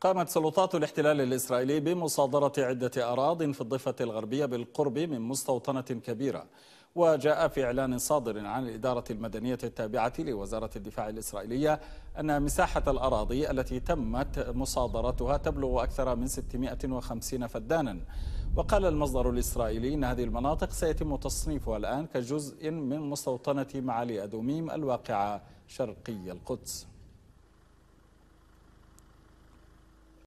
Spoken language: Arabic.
قامت سلطات الاحتلال الإسرائيلي بمصادرة عدة أراض في الضفة الغربية بالقرب من مستوطنة كبيرة وجاء في إعلان صادر عن الإدارة المدنية التابعة لوزارة الدفاع الإسرائيلية أن مساحة الأراضي التي تمت مصادرتها تبلغ أكثر من 650 فدانا وقال المصدر الإسرائيلي أن هذه المناطق سيتم تصنيفها الآن كجزء من مستوطنة معالي أدوميم الواقعة شرقي القدس